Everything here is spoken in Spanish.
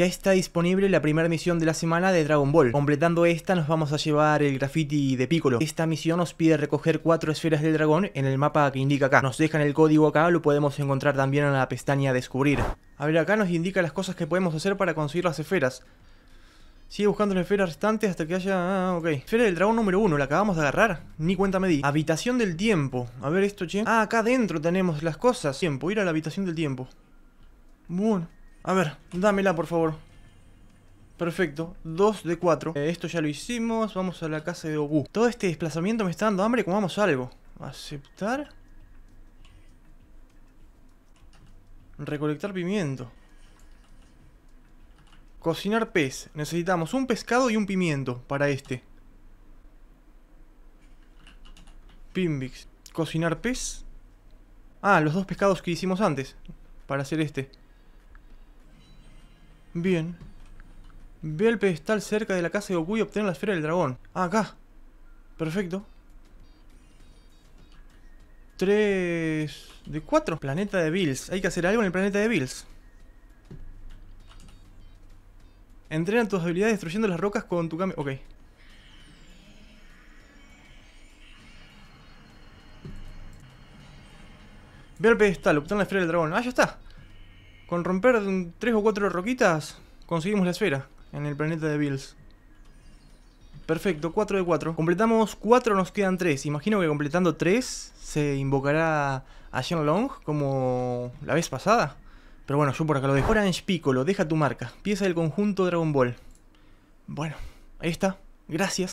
Ya está disponible la primera misión de la semana de Dragon Ball. Completando esta nos vamos a llevar el graffiti de Piccolo. Esta misión nos pide recoger cuatro esferas del dragón en el mapa que indica acá. Nos dejan el código acá, lo podemos encontrar también en la pestaña Descubrir. A ver, acá nos indica las cosas que podemos hacer para conseguir las esferas. Sigue buscando las esferas restantes hasta que haya... Ah, ok. Esfera del dragón número uno, la acabamos de agarrar. Ni cuenta me di. Habitación del tiempo. A ver esto, che. Ah, acá adentro tenemos las cosas. Tiempo, ir a la habitación del tiempo. Bueno. A ver, dámela por favor. Perfecto, 2 de 4. Eh, esto ya lo hicimos, vamos a la casa de Obu. Todo este desplazamiento me está dando hambre, a algo. Aceptar. Recolectar pimiento. Cocinar pez. Necesitamos un pescado y un pimiento para este. Pimbix. Cocinar pez. Ah, los dos pescados que hicimos antes. Para hacer este. Bien. Ve el pedestal cerca de la casa de Goku y obtén la esfera del dragón. Ah, acá. Perfecto. Tres... De cuatro. Planeta de Bills. Hay que hacer algo en el planeta de Bills. Entrena tus habilidades destruyendo las rocas con tu cambio... Ok. Ve al pedestal, obtén la esfera del dragón. Ah, ya está. Con romper tres o cuatro roquitas, conseguimos la esfera en el planeta de Bills. Perfecto, 4 de 4. Completamos 4, nos quedan 3. Imagino que completando 3 se invocará a Jean Long como la vez pasada. Pero bueno, yo por acá lo dejo. Orange Piccolo, deja tu marca. Pieza del conjunto Dragon Ball. Bueno, ahí está. Gracias.